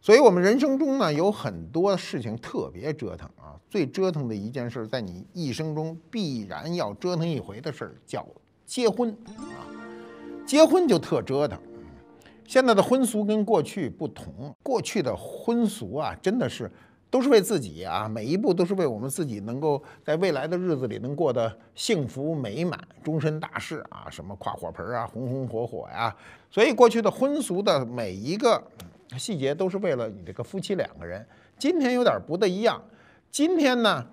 所以，我们人生中呢有很多事情特别折腾啊。最折腾的一件事，在你一生中必然要折腾一回的事儿，叫结婚啊。结婚就特折腾。现在的婚俗跟过去不同，过去的婚俗啊，真的是都是为自己啊，每一步都是为我们自己能够在未来的日子里能过得幸福美满，终身大事啊，什么跨火盆啊，红红火火呀。所以，过去的婚俗的每一个。细节都是为了你这个夫妻两个人。今天有点不大一样。今天呢，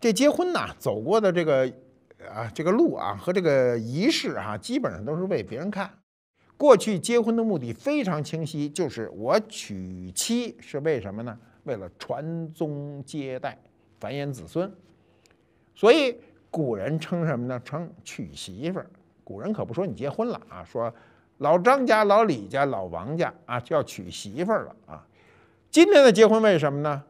这结婚呢走过的这个啊这个路啊和这个仪式哈，基本上都是为别人看。过去结婚的目的非常清晰，就是我娶妻是为什么呢？为了传宗接代、繁衍子孙。所以古人称什么呢？称娶媳妇儿。古人可不说你结婚了啊，说。老张家、老李家、老王家啊，就要娶媳妇儿了啊！今天的结婚为什么呢？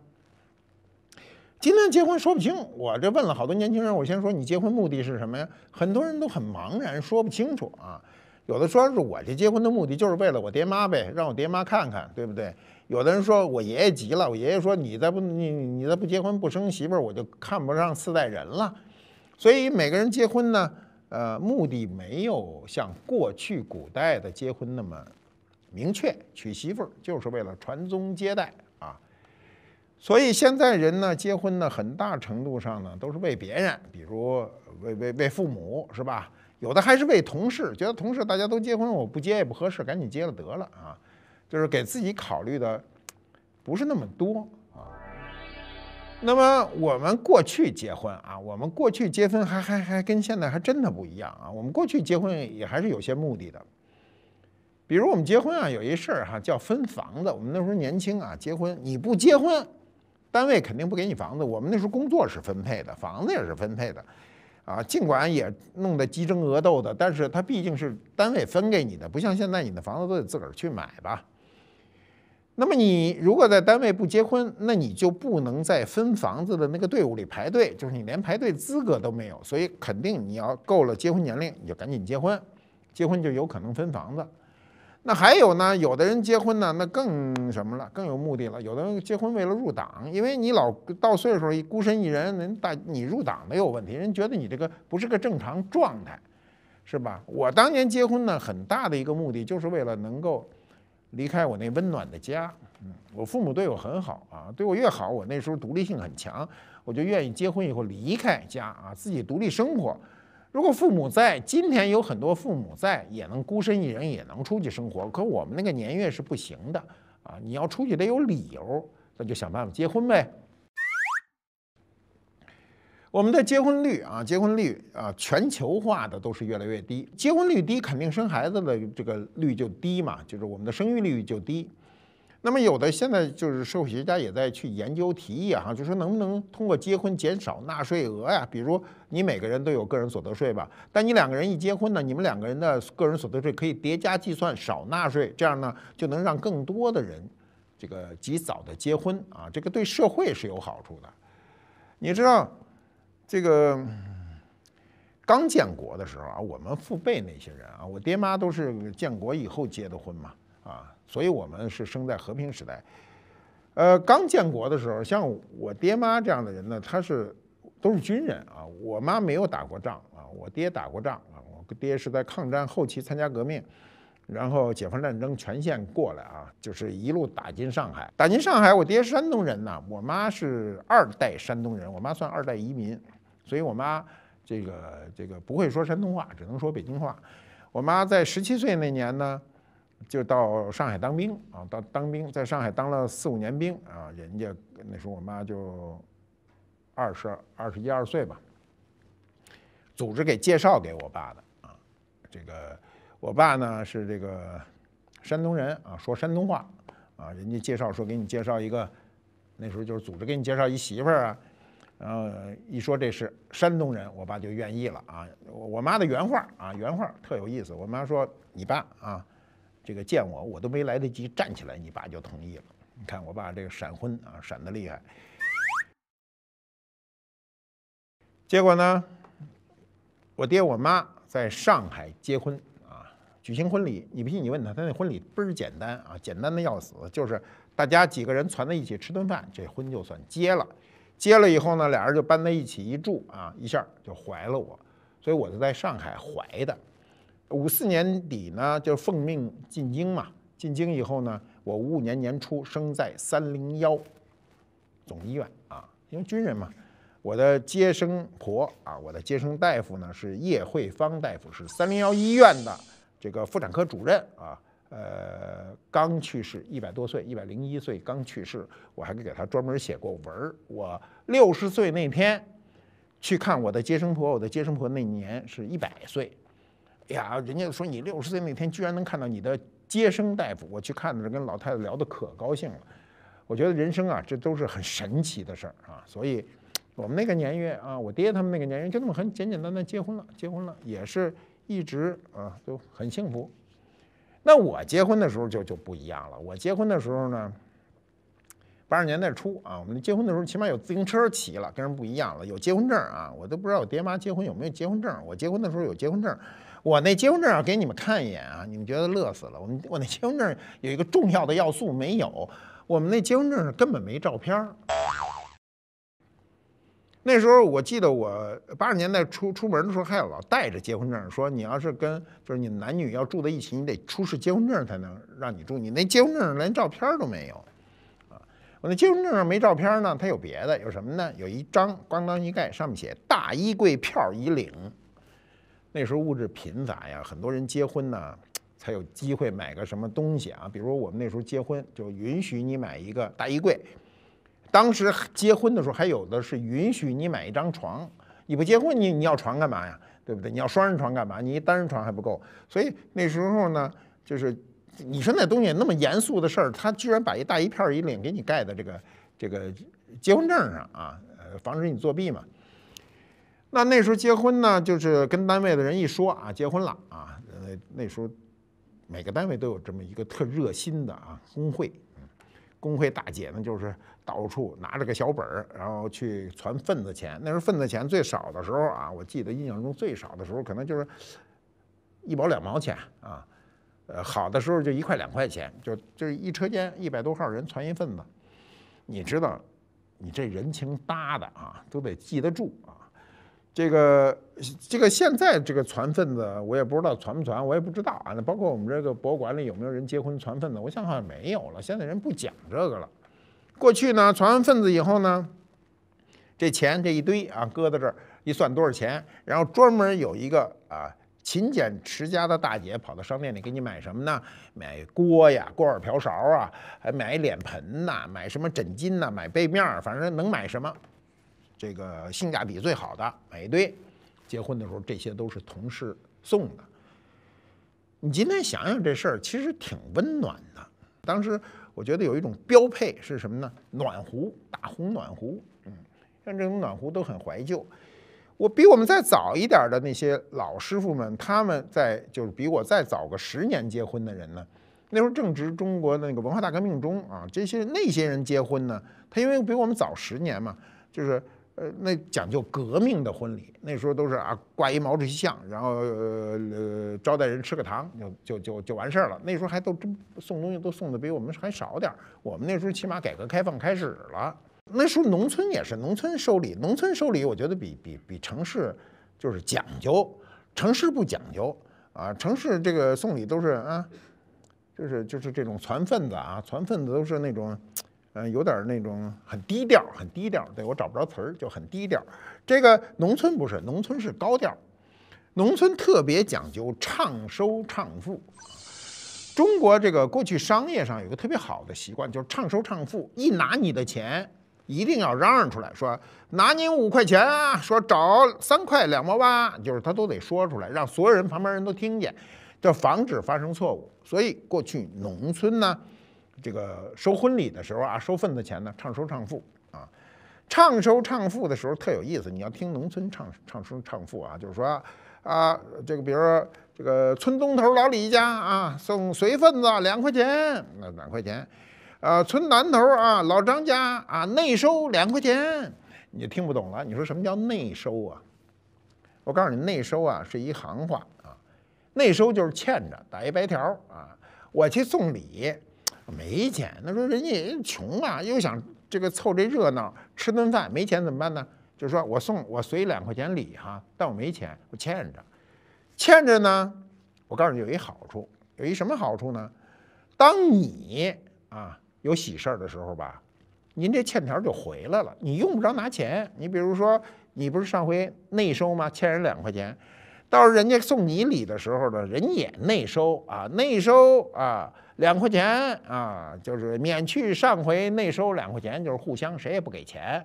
今天结婚说不清。我这问了好多年轻人，我先说你结婚目的是什么呀？很多人都很茫然，说不清楚啊。有的说是我这结婚的目的就是为了我爹妈呗，让我爹妈看看，对不对？有的人说我爷爷急了，我爷爷说你再不你你再不结婚不生媳妇儿，我就看不上四代人了。所以每个人结婚呢？呃，目的没有像过去古代的结婚那么明确，娶媳妇儿就是为了传宗接代啊。所以现在人呢，结婚呢，很大程度上呢，都是为别人，比如为为为父母，是吧？有的还是为同事，觉得同事大家都结婚，我不结也不合适，赶紧结了得了啊。就是给自己考虑的不是那么多。那么我们过去结婚啊，我们过去结婚还还还跟现在还真的不一样啊。我们过去结婚也还是有些目的的，比如我们结婚啊有一事儿哈叫分房子。我们那时候年轻啊，结婚你不结婚，单位肯定不给你房子。我们那时候工作是分配的，房子也是分配的，啊，尽管也弄得鸡争鹅斗的，但是它毕竟是单位分给你的，不像现在你的房子都得自个儿去买吧。那么你如果在单位不结婚，那你就不能在分房子的那个队伍里排队，就是你连排队资格都没有。所以肯定你要够了结婚年龄，你就赶紧结婚，结婚就有可能分房子。那还有呢，有的人结婚呢，那更什么了，更有目的了。有的人结婚为了入党，因为你老到岁数一孤身一人，人大你入党没有问题，人觉得你这个不是个正常状态，是吧？我当年结婚呢，很大的一个目的就是为了能够。离开我那温暖的家，嗯，我父母对我很好啊，对我越好。我那时候独立性很强，我就愿意结婚以后离开家啊，自己独立生活。如果父母在，今天有很多父母在，也能孤身一人，也能出去生活。可我们那个年月是不行的啊，你要出去得有理由，那就想办法结婚呗。我们的结婚率啊，结婚率啊，全球化的都是越来越低。结婚率低，肯定生孩子的这个率就低嘛，就是我们的生育率就低。那么有的现在就是社会学家也在去研究提议哈，就说能不能通过结婚减少纳税额呀？比如你每个人都有个人所得税吧，但你两个人一结婚呢，你们两个人的个人所得税可以叠加计算，少纳税，这样呢就能让更多的人这个及早的结婚啊，这个对社会是有好处的。你知道？这个刚建国的时候啊，我们父辈那些人啊，我爹妈都是建国以后结的婚嘛，啊，所以我们是生在和平时代。呃，刚建国的时候，像我爹妈这样的人呢，他是都是军人啊。我妈没有打过仗啊，我爹打过仗啊。我爹是在抗战后期参加革命，然后解放战争全线过来啊，就是一路打进上海。打进上海，我爹山东人呐，我妈是二代山东人，我妈算二代移民。所以，我妈这个这个不会说山东话，只能说北京话。我妈在十七岁那年呢，就到上海当兵啊，当当兵，在上海当了四五年兵啊。人家那时候我妈就二十二十一二岁吧，组织给介绍给我爸的啊。这个我爸呢是这个山东人啊，说山东话啊。人家介绍说给你介绍一个，那时候就是组织给你介绍一媳妇儿啊。然后一说这是山东人，我爸就愿意了啊！我我妈的原话啊，原话特有意思。我妈说：“你爸啊，这个见我，我都没来得及站起来，你爸就同意了。你看我爸这个闪婚啊，闪的厉害。”结果呢，我爹我妈在上海结婚啊，举行婚礼。你不信你问他，他那婚礼倍儿简单啊，简单的要死，就是大家几个人攒在一起吃顿饭，这婚就算结了。接了以后呢，俩人就搬在一起一住啊，一下就怀了我，所以我就在上海怀的。五四年底呢，就奉命进京嘛。进京以后呢，我五五年年初生在三零幺总医院啊，因为军人嘛。我的接生婆啊，我的接生大夫呢是叶惠芳大夫，是三零幺医院的这个妇产科主任啊。呃，刚去世，一百多岁，一百零一岁，刚去世，我还给给他专门写过文儿。我六十岁那天去看我的接生婆，我的接生婆那年是一百岁，哎呀，人家说你六十岁那天居然能看到你的接生大夫，我去看的时候跟老太太聊得可高兴了。我觉得人生啊，这都是很神奇的事儿啊。所以我们那个年月啊，我爹他们那个年月就那么很简简单单结婚了，结婚了也是一直啊都很幸福。那我结婚的时候就就不一样了。我结婚的时候呢，八十年代初啊，我们结婚的时候起码有自行车骑了，跟人不一样了。有结婚证啊，我都不知道我爹妈结婚有没有结婚证。我结婚的时候有结婚证，我那结婚证给你们看一眼啊，你们觉得乐死了。我们我那结婚证有一个重要的要素没有，我们那结婚证上根本没照片。那时候我记得我八十年代出出门的时候，还要老带着结婚证，说你要是跟就是你男女要住在一起，你得出示结婚证才能让你住。你那结婚证连照片都没有，啊，我那结婚证上没照片呢，它有别的，有什么呢？有一张咣当一盖，上面写大衣柜票已领。那时候物质贫乏呀，很多人结婚呢，才有机会买个什么东西啊？比如我们那时候结婚就允许你买一个大衣柜。当时结婚的时候，还有的是允许你买一张床。你不结婚，你你要床干嘛呀？对不对？你要双人床干嘛？你单人床还不够。所以那时候呢，就是你说那东西那么严肃的事儿，他居然把一大一片一领给你盖在这个这个结婚证上啊，呃，防止你作弊嘛。那那时候结婚呢，就是跟单位的人一说啊，结婚了啊，呃，那时候每个单位都有这么一个特热心的啊工会。工会大姐呢，就是到处拿着个小本儿，然后去攒份子钱。那时候份子钱最少的时候啊，我记得印象中最少的时候可能就是一毛两毛钱啊，呃，好的时候就一块两块钱，就就是一车间一百多号人攒一份子，你知道，你这人情搭的啊，都得记得住啊。这个这个现在这个传份子，我也不知道传不传，我也不知道啊。那包括我们这个博物馆里有没有人结婚传份子？我想好像没有了，现在人不讲这个了。过去呢，传完份子以后呢，这钱这一堆啊，搁在这儿一算多少钱，然后专门有一个啊勤俭持家的大姐跑到商店里给你买什么呢？买锅呀、锅碗瓢勺啊，还买脸盆呐，买什么枕巾呐，买被面儿，反正能买什么。这个性价比最好的买一堆，结婚的时候这些都是同事送的。你今天想想这事儿，其实挺温暖的。当时我觉得有一种标配是什么呢？暖壶，大红暖壶，嗯，像这种暖壶都很怀旧。我比我们再早一点的那些老师傅们，他们在就是比我再早个十年结婚的人呢，那时候正值中国的那个文化大革命中啊，这些那些人结婚呢，他因为比我们早十年嘛，就是。呃，那讲究革命的婚礼，那时候都是啊，挂一毛主席像，然后呃呃招待人吃个糖，就就就就完事儿了。那时候还都送东西，都送的比我们还少点儿。我们那时候起码改革开放开始了，那时候农村也是，农村收礼，农村收礼，我觉得比比比城市就是讲究，城市不讲究啊，城市这个送礼都是啊，就是就是这种传份子啊，传份子都是那种。嗯，有点那种很低调，很低调。对我找不着词儿，就很低调。这个农村不是农村是高调，农村特别讲究畅收畅付啊。中国这个过去商业上有个特别好的习惯，就是畅收畅付。一拿你的钱，一定要嚷嚷出来说拿您五块钱啊，说找三块两毛八，就是他都得说出来，让所有人旁边人都听见，就防止发生错误。所以过去农村呢。这个收婚礼的时候啊，收份子钱呢，唱收唱富啊，唱收唱富的时候特有意思。你要听农村唱唱收唱富啊，就是说啊，这个比如说这个村东头老李家啊，送随份子两块钱，那两块钱，呃，村南头啊老张家啊内收两块钱，你就听不懂了。你说什么叫内收啊？我告诉你，内收啊是一行话啊，内收就是欠着打一白条啊，我去送礼。没钱，那说人家穷啊，又想这个凑这热闹吃顿饭，没钱怎么办呢？就是说我送我随两块钱礼哈，但我没钱，我欠着，欠着呢。我告诉你有一好处，有一什么好处呢？当你啊有喜事儿的时候吧，您这欠条就回来了，你用不着拿钱。你比如说，你不是上回内收吗？欠人两块钱。到人家送你礼的时候呢，人也内收啊，内收啊，两块钱啊，就是免去上回内收两块钱，就是互相谁也不给钱，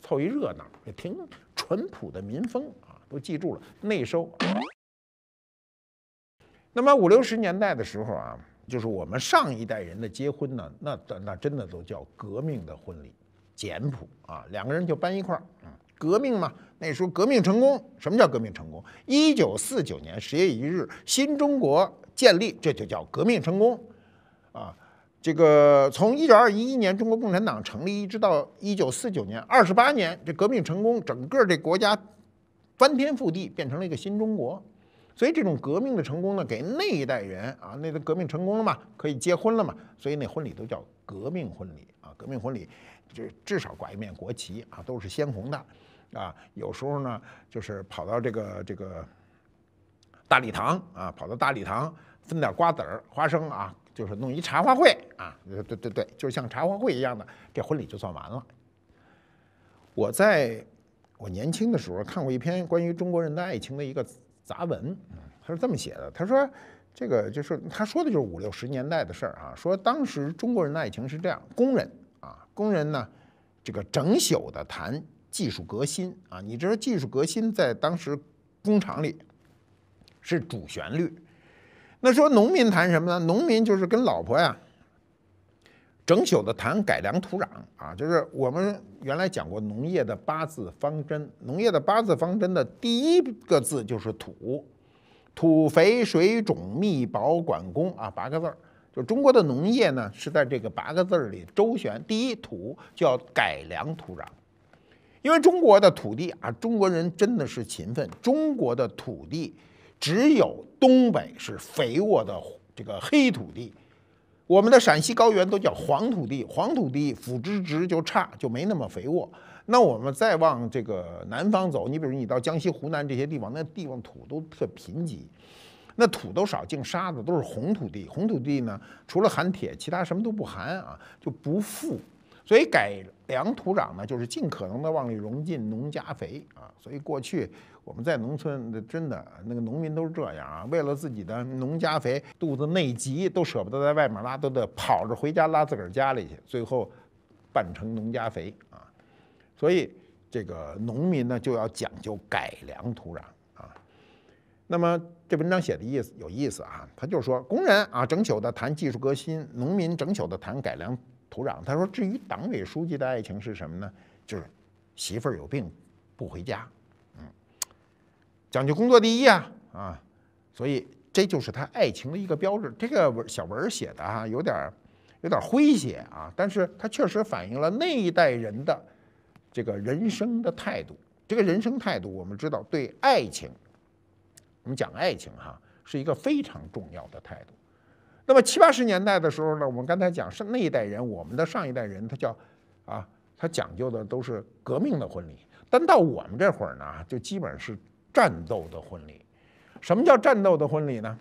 凑一热闹，也挺淳朴的民风啊，都记住了内收。那么五六十年代的时候啊，就是我们上一代人的结婚呢，那那真的都叫革命的婚礼，简朴啊，两个人就搬一块儿，嗯。革命嘛，那时候革命成功，什么叫革命成功？一九四九年十月一日，新中国建立，这就叫革命成功，啊，这个从一九二一年中国共产党成立一直到一九四九年，二十八年这革命成功，整个这国家翻天覆地，变成了一个新中国。所以这种革命的成功呢，给那一代人啊，那都革命成功了嘛，可以结婚了嘛，所以那婚礼都叫革命婚礼啊，革命婚礼，这至少挂一面国旗啊，都是鲜红的。啊，有时候呢，就是跑到这个这个大礼堂啊，跑到大礼堂分点瓜子儿、花生啊，就是弄一茶话会啊，对对对，就像茶话会一样的，这婚礼就算完了。我在我年轻的时候看过一篇关于中国人的爱情的一个杂文，他是这么写的，他说这个就是他说的就是五六十年代的事儿啊，说当时中国人的爱情是这样，工人啊，工人呢，这个整宿的谈。技术革新啊，你知道技术革新在当时工厂里是主旋律。那说农民谈什么呢？农民就是跟老婆呀，整宿的谈改良土壤啊。就是我们原来讲过农业的八字方针，农业的八字方针的第一个字就是土，土肥水种密保管工啊，八个字儿。就中国的农业呢是在这个八个字儿里周旋，第一土就要改良土壤。因为中国的土地啊，中国人真的是勤奋。中国的土地，只有东北是肥沃的这个黑土地，我们的陕西高原都叫黄土地，黄土地腐殖质就差，就没那么肥沃。那我们再往这个南方走，你比如你到江西、湖南这些地方，那地方土都特贫瘠，那土都少，净沙子，都是红土地。红土地呢，除了含铁，其他什么都不含啊，就不富。所以改良土壤呢，就是尽可能的往里融进农家肥啊。所以过去我们在农村真的那个农民都是这样啊，为了自己的农家肥，肚子内急都舍不得在外面拉，都得跑着回家拉自个儿家里去，最后，拌成农家肥啊。所以这个农民呢就要讲究改良土壤啊。那么这文章写的意思有意思啊，他就是说工人啊整宿的谈技术革新，农民整宿的谈改良。土壤，他说：“至于党委书记的爱情是什么呢？就是媳妇儿有病不回家，嗯，讲究工作第一啊啊！所以这就是他爱情的一个标志。这个文小文写的啊，有点有点诙谐啊，但是它确实反映了那一代人的这个人生的态度。这个人生态度，我们知道对爱情，我们讲爱情哈，是一个非常重要的态度。”那么七八十年代的时候呢，我们刚才讲是那一代人，我们的上一代人，他叫，啊，他讲究的都是革命的婚礼。但到我们这会儿呢，就基本是战斗的婚礼。什么叫战斗的婚礼呢？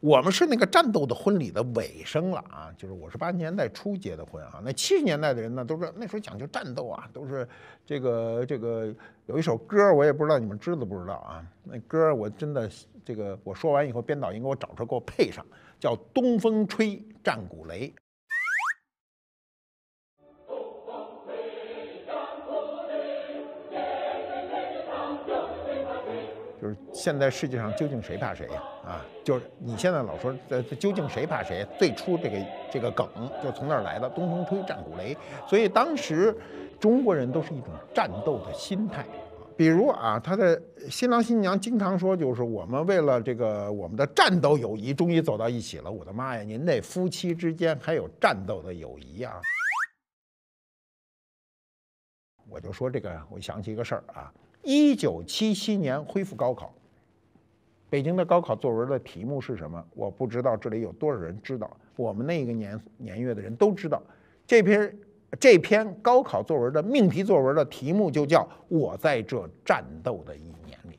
我们是那个战斗的婚礼的尾声了啊，就是我是八十年代初结的婚啊。那七十年代的人呢，都是那时候讲究战斗啊，都是这个这个有一首歌，我也不知道你们知不知道啊。那歌我真的这个我说完以后，编导应该我找出来给我配上。叫“东风吹，战鼓雷”。就是现在世界上究竟谁怕谁呀？啊，就是你现在老说这究竟谁怕谁？最初这个这个梗就从那儿来的，“东风吹，战鼓雷”，所以当时中国人都是一种战斗的心态。比如啊，他的新郎新娘经常说，就是我们为了这个我们的战斗友谊，终于走到一起了。我的妈呀，您那夫妻之间还有战斗的友谊啊！我就说这个，我想起一个事儿啊，一九七七年恢复高考，北京的高考作文的题目是什么？我不知道这里有多少人知道，我们那个年年月的人都知道，这篇。这篇高考作文的命题作文的题目就叫“我在这战斗的一年里”。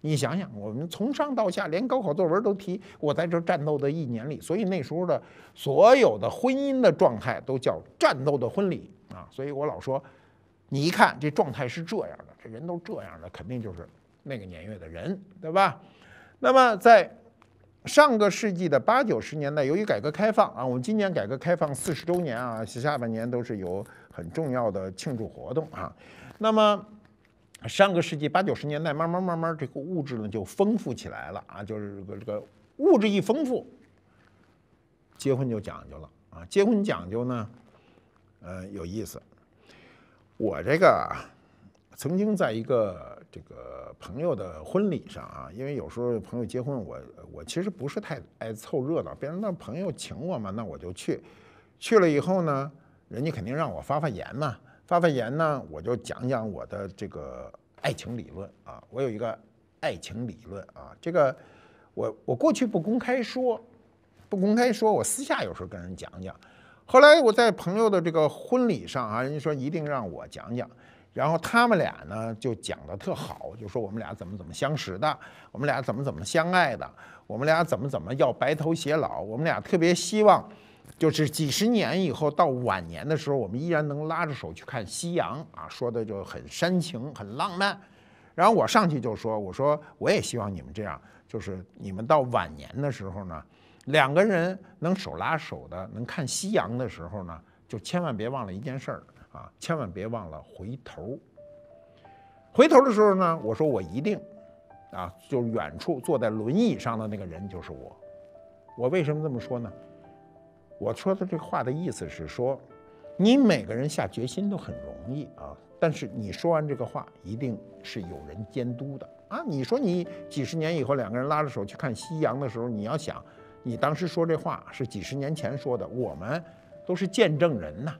你想想，我们从上到下连高考作文都提“我在这战斗的一年里”，所以那时候的所有的婚姻的状态都叫“战斗的婚礼”啊！所以我老说，你一看这状态是这样的，这人都这样的，肯定就是那个年月的人，对吧？那么在。上个世纪的八九十年代，由于改革开放啊，我们今年改革开放四十周年啊，下半年都是有很重要的庆祝活动啊。那么，上个世纪八九十年代，慢慢慢慢这个物质呢就丰富起来了啊，就是这个这个物质一丰富，结婚就讲究了啊，结婚讲究呢，呃有意思。我这个。曾经在一个这个朋友的婚礼上啊，因为有时候朋友结婚，我我其实不是太爱凑热闹。别人那朋友请我嘛，那我就去。去了以后呢，人家肯定让我发发言嘛，发发言呢，我就讲讲我的这个爱情理论啊。我有一个爱情理论啊，这个我我过去不公开说，不公开说，我私下有时候跟人讲讲。后来我在朋友的这个婚礼上啊，人家说一定让我讲讲。然后他们俩呢就讲的特好，就说我们俩怎么怎么相识的，我们俩怎么怎么相爱的，我们俩怎么怎么要白头偕老，我们俩特别希望，就是几十年以后到晚年的时候，我们依然能拉着手去看夕阳啊，说的就很煽情，很浪漫。然后我上去就说，我说我也希望你们这样，就是你们到晚年的时候呢，两个人能手拉手的能看夕阳的时候呢，就千万别忘了一件事儿。啊，千万别忘了回头。回头的时候呢，我说我一定，啊，就是远处坐在轮椅上的那个人就是我。我为什么这么说呢？我说的这话的意思是说，你每个人下决心都很容易啊，但是你说完这个话，一定是有人监督的啊。你说你几十年以后两个人拉着手去看夕阳的时候，你要想，你当时说这话是几十年前说的，我们都是见证人呐。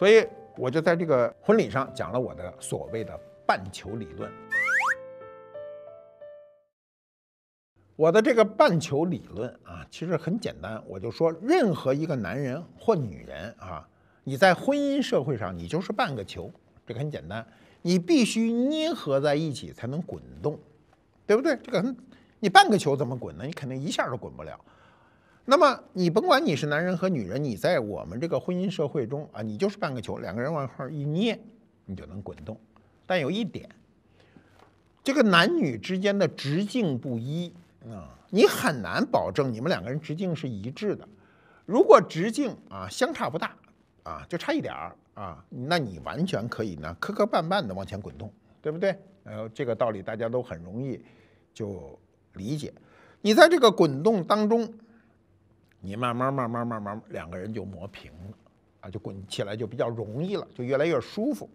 所以我就在这个婚礼上讲了我的所谓的半球理论。我的这个半球理论啊，其实很简单，我就说任何一个男人或女人啊，你在婚姻社会上，你就是半个球，这个很简单，你必须捏合在一起才能滚动，对不对？这个你半个球怎么滚呢？你肯定一下都滚不了。那么你甭管你是男人和女人，你在我们这个婚姻社会中啊，你就是半个球，两个人往一块儿一捏，你就能滚动。但有一点，这个男女之间的直径不一啊，你很难保证你们两个人直径是一致的。如果直径啊相差不大啊，就差一点儿啊，那你完全可以呢磕磕绊绊的往前滚动，对不对？呃，这个道理大家都很容易就理解。你在这个滚动当中。你慢慢慢慢慢慢，两个人就磨平了啊，就滚起来就比较容易了，就越来越舒服。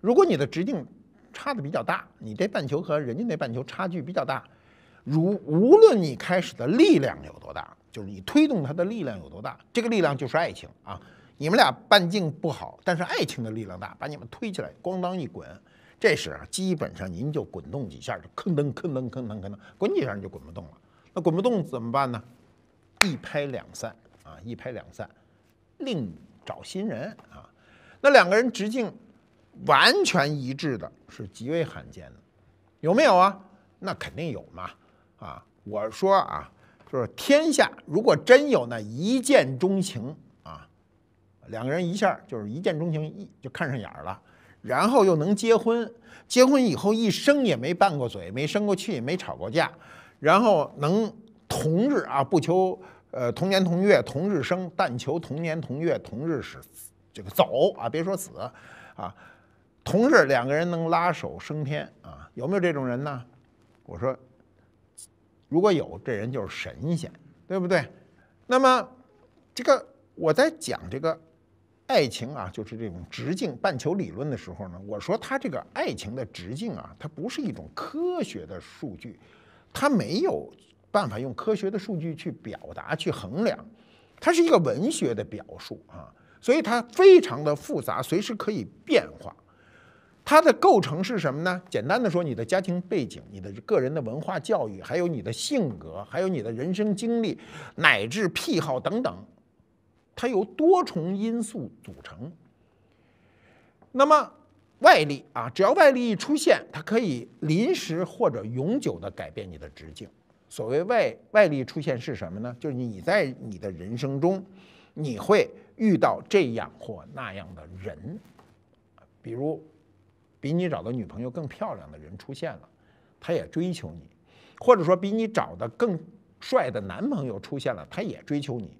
如果你的直径差的比较大，你这半球和人家那半球差距比较大，如无论你开始的力量有多大，就是你推动它的力量有多大，这个力量就是爱情啊。你们俩半径不好，但是爱情的力量大，把你们推起来，咣当一滚。这时啊，基本上您就滚动几下，就吭噔吭噔吭噔吭噔，滚几下你就滚不动了。那滚不动怎么办呢？一拍两散啊！一拍两散，另找新人啊！那两个人直径完全一致的是极为罕见的，有没有啊？那肯定有嘛！啊，我说啊，就是天下如果真有那一见钟情啊，两个人一下就是一见钟情，一就看上眼儿了，然后又能结婚，结婚以后一生也没拌过嘴，没生过气，没吵过架，然后能。同日啊，不求呃同年同月同日生，但求同年同月同日死，这个走啊，别说死，啊，同日两个人能拉手升天啊，有没有这种人呢？我说，如果有，这人就是神仙，对不对？那么，这个我在讲这个爱情啊，就是这种直径半球理论的时候呢，我说他这个爱情的直径啊，它不是一种科学的数据，它没有。办法用科学的数据去表达、去衡量，它是一个文学的表述啊，所以它非常的复杂，随时可以变化。它的构成是什么呢？简单的说，你的家庭背景、你的个人的文化教育，还有你的性格，还有你的人生经历，乃至癖好等等，它由多重因素组成。那么外力啊，只要外力一出现，它可以临时或者永久的改变你的直径。所谓外外力出现是什么呢？就是你在你的人生中，你会遇到这样或那样的人，比如比你找的女朋友更漂亮的人出现了，他也追求你；或者说比你找的更帅的男朋友出现了，他也追求你。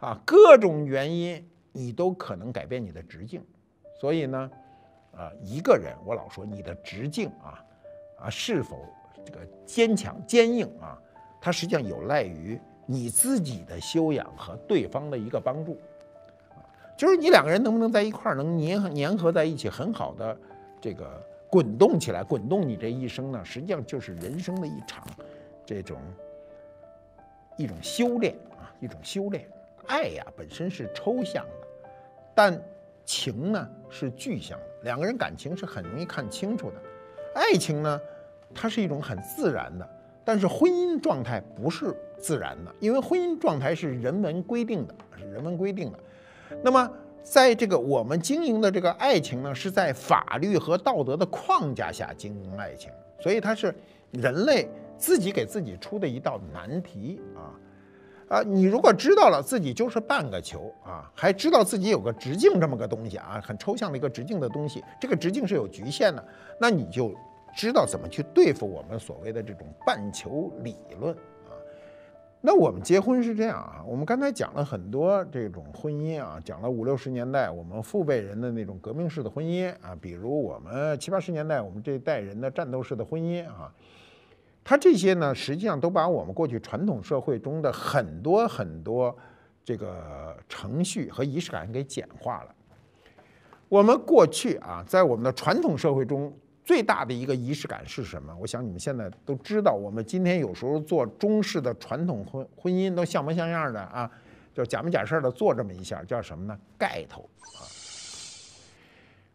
啊，各种原因，你都可能改变你的直径。所以呢，啊，一个人，我老说你的直径啊，啊，是否这个坚强坚硬啊？它实际上有赖于你自己的修养和对方的一个帮助，啊，就是你两个人能不能在一块儿能粘粘合在一起，很好的这个滚动起来，滚动你这一生呢？实际上就是人生的一场这种一种修炼啊，一种修炼。爱呀，本身是抽象的，但情呢是具象的，两个人感情是很容易看清楚的。爱情呢，它是一种很自然的。但是婚姻状态不是自然的，因为婚姻状态是人文规定的，是人文规定的。那么，在这个我们经营的这个爱情呢，是在法律和道德的框架下经营爱情，所以它是人类自己给自己出的一道难题啊！啊，你如果知道了自己就是半个球啊，还知道自己有个直径这么个东西啊，很抽象的一个直径的东西，这个直径是有局限的，那你就。知道怎么去对付我们所谓的这种半球理论啊？那我们结婚是这样啊？我们刚才讲了很多这种婚姻啊，讲了五六十年代我们父辈人的那种革命式的婚姻啊，比如我们七八十年代我们这一代人的战斗式的婚姻啊，它这些呢，实际上都把我们过去传统社会中的很多很多这个程序和仪式感给简化了。我们过去啊，在我们的传统社会中。最大的一个仪式感是什么？我想你们现在都知道，我们今天有时候做中式的传统婚婚姻都像模像样的啊，就假模假式的做这么一下，叫什么呢？盖头啊，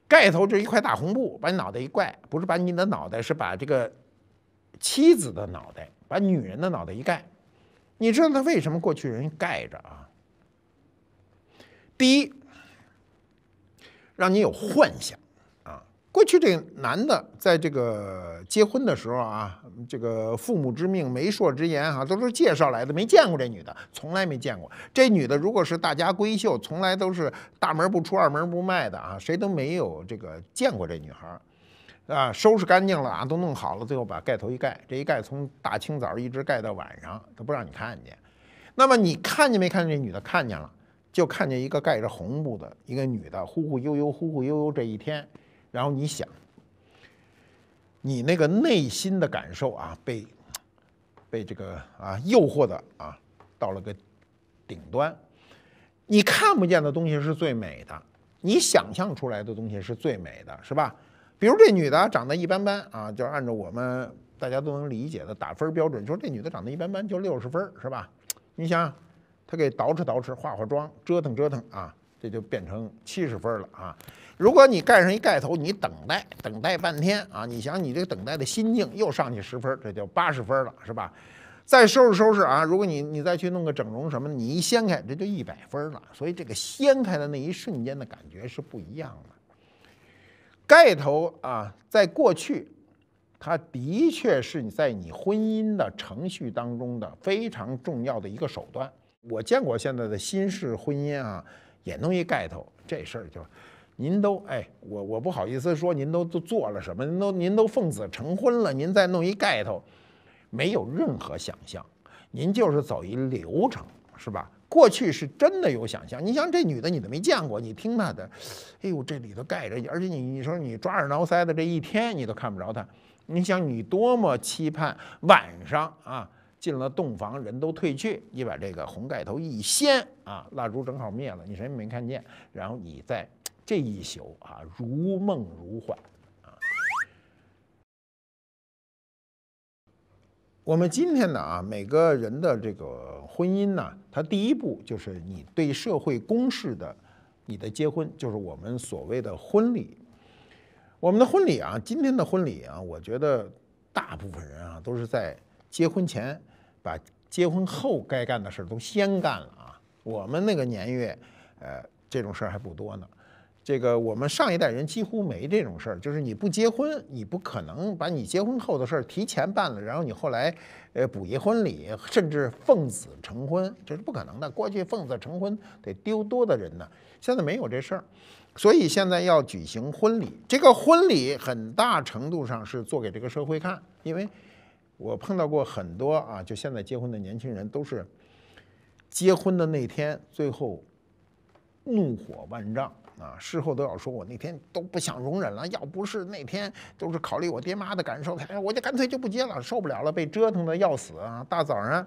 盖头就一块大红布，把你脑袋一盖，不是把你的脑袋，是把这个妻子的脑袋，把女人的脑袋一盖。你知道他为什么过去人盖着啊？第一，让你有幻想。过去这男的在这个结婚的时候啊，这个父母之命媒妁之言啊，都是介绍来的，没见过这女的，从来没见过。这女的如果是大家闺秀，从来都是大门不出二门不迈的啊，谁都没有这个见过这女孩儿啊。收拾干净了啊，都弄好了，最后把盖头一盖，这一盖从大清早一直盖到晚上，都不让你看见。那么你看见没看见这女的？看见了，就看见一个盖着红布的一个女的，忽忽悠悠，忽忽悠悠，这一天。然后你想，你那个内心的感受啊，被被这个啊诱惑的啊到了个顶端，你看不见的东西是最美的，你想象出来的东西是最美的，是吧？比如这女的长得一般般啊，就按照我们大家都能理解的打分标准，就是这女的长得一般般，就六十分，是吧？你想想，她给捯饬捯饬，化化妆，折腾折腾啊。这就变成七十分了啊！如果你盖上一盖头，你等待等待半天啊，你想你这个等待的心境又上去十分，这就八十分了，是吧？再收拾收拾啊，如果你你再去弄个整容什么，你一掀开，这就一百分了。所以这个掀开的那一瞬间的感觉是不一样的。盖头啊，在过去，它的确是你在你婚姻的程序当中的非常重要的一个手段。我见过现在的新式婚姻啊。也弄一盖头，这事儿就，您都哎，我我不好意思说，您都都做了什么？您都您都奉子成婚了，您再弄一盖头，没有任何想象，您就是走一流程，是吧？过去是真的有想象，你想这女的你都没见过，你听她的，哎呦，这里头盖着，而且你你说你抓耳挠腮的这一天你都看不着她，你想你多么期盼晚上啊！进了洞房，人都退去，你把这个红盖头一掀啊，蜡烛正好灭了，你谁也没看见。然后你在这一宿啊，如梦如幻啊。我们今天呢啊，每个人的这个婚姻呢，它第一步就是你对社会公示的你的结婚，就是我们所谓的婚礼。我们的婚礼啊，今天的婚礼啊，我觉得大部分人啊都是在结婚前。把结婚后该干的事儿都先干了啊！我们那个年月，呃，这种事儿还不多呢。这个我们上一代人几乎没这种事儿，就是你不结婚，你不可能把你结婚后的事儿提前办了，然后你后来，呃，补一婚礼，甚至奉子成婚，这是不可能的。过去奉子成婚得丢多的人呢，现在没有这事儿。所以现在要举行婚礼，这个婚礼很大程度上是做给这个社会看，因为。我碰到过很多啊，就现在结婚的年轻人都是，结婚的那天最后怒火万丈啊，事后都要说，我那天都不想容忍了，要不是那天都是考虑我爹妈的感受，我就干脆就不结了，受不了了，被折腾的要死啊，大早上。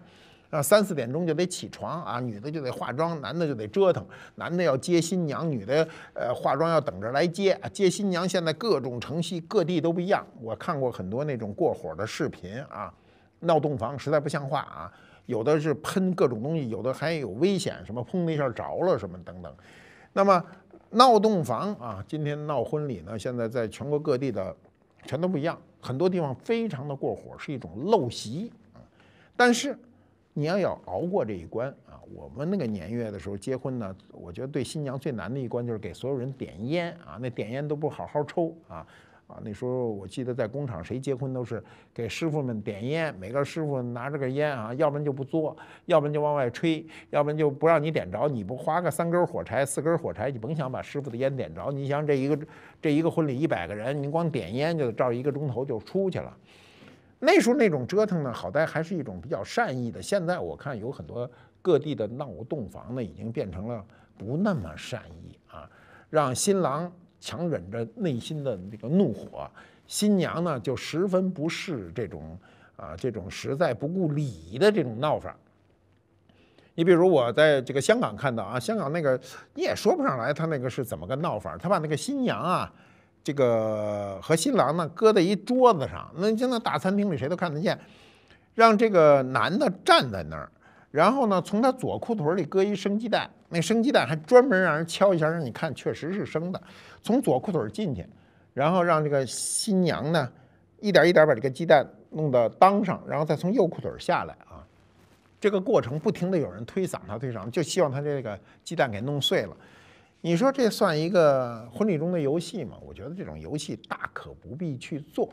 啊，三四点钟就得起床啊，女的就得化妆，男的就得折腾。男的要接新娘，女的呃化妆要等着来接。接新娘现在各种程序各地都不一样。我看过很多那种过火的视频啊，闹洞房实在不像话啊。有的是喷各种东西，有的还有危险，什么砰的一下着了什么等等。那么闹洞房啊，今天闹婚礼呢，现在在全国各地的全都不一样，很多地方非常的过火，是一种陋习但是。你要要熬过这一关啊！我们那个年月的时候结婚呢，我觉得对新娘最难的一关就是给所有人点烟啊，那点烟都不好好抽啊啊！那时候我记得在工厂，谁结婚都是给师傅们点烟，每个师傅拿着个烟啊，要不然就不嘬，要不然就往外吹，要不然就不让你点着。你不划个三根火柴、四根火柴，你甭想把师傅的烟点着。你想这一个这一个婚礼一百个人，你光点烟就照一个钟头就出去了。那时候那种折腾呢，好歹还是一种比较善意的。现在我看有很多各地的闹洞房呢，已经变成了不那么善意啊，让新郎强忍着内心的那个怒火，新娘呢就十分不适这种啊这种实在不顾礼仪的这种闹法。你比如我在这个香港看到啊，香港那个你也说不上来他那个是怎么个闹法，他把那个新娘啊。这个和新郎呢，搁在一桌子上，那在那大餐厅里谁都看得见。让这个男的站在那儿，然后呢，从他左裤腿里搁一生鸡蛋，那生鸡蛋还专门让人敲一下，让你看确实是生的。从左裤腿进去，然后让这个新娘呢，一点一点把这个鸡蛋弄到裆上，然后再从右裤腿下来啊。这个过程不停的有人推搡他推搡，就希望他这个鸡蛋给弄碎了。你说这算一个婚礼中的游戏吗？我觉得这种游戏大可不必去做。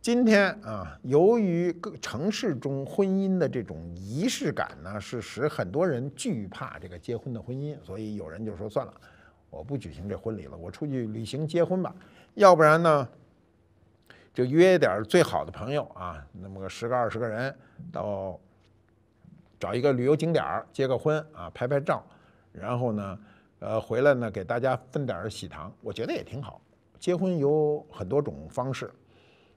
今天啊，由于城市中婚姻的这种仪式感呢，是使很多人惧怕这个结婚的婚姻，所以有人就说算了，我不举行这婚礼了，我出去旅行结婚吧。要不然呢，就约点最好的朋友啊，那么个十个二十个人，到找一个旅游景点儿结个婚啊，拍拍照，然后呢。呃，回来呢，给大家分点儿喜糖，我觉得也挺好。结婚有很多种方式，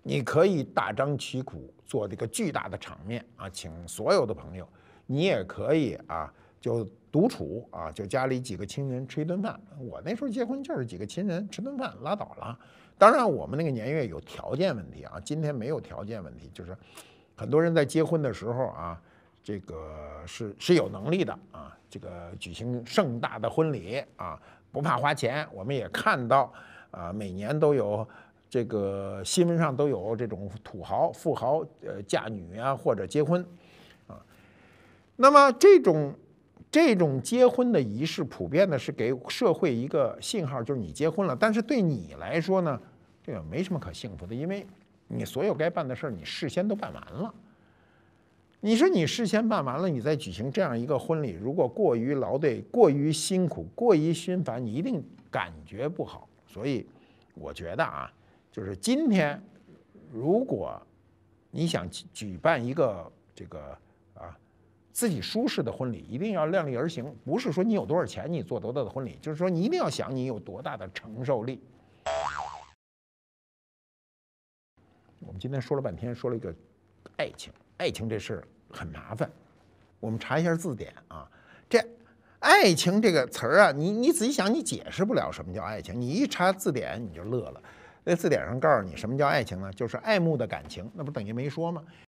你可以大张旗鼓做这个巨大的场面啊，请所有的朋友；你也可以啊，就独处啊，就家里几个亲人吃一顿饭。我那时候结婚就是几个亲人吃顿饭，拉倒了。当然，我们那个年月有条件问题啊，今天没有条件问题，就是很多人在结婚的时候啊。这个是是有能力的啊，这个举行盛大的婚礼啊，不怕花钱。我们也看到，啊，每年都有这个新闻上都有这种土豪富豪呃嫁女啊或者结婚，啊，那么这种这种结婚的仪式普遍的是给社会一个信号，就是你结婚了。但是对你来说呢，这个没什么可幸福的，因为你所有该办的事儿你事先都办完了。你说你事先办完了，你再举行这样一个婚礼，如果过于劳累、过于辛苦、过于心烦，你一定感觉不好。所以，我觉得啊，就是今天，如果你想举举办一个这个啊自己舒适的婚礼，一定要量力而行。不是说你有多少钱，你做多大的婚礼，就是说你一定要想你有多大的承受力。我们今天说了半天，说了一个爱情。爱情这事儿很麻烦，我们查一下字典啊。这“爱情”这个词儿啊，你你仔细想，你解释不了什么叫爱情。你一查字典，你就乐了。那字典上告诉你什么叫爱情呢？就是爱慕的感情，那不等于没说吗？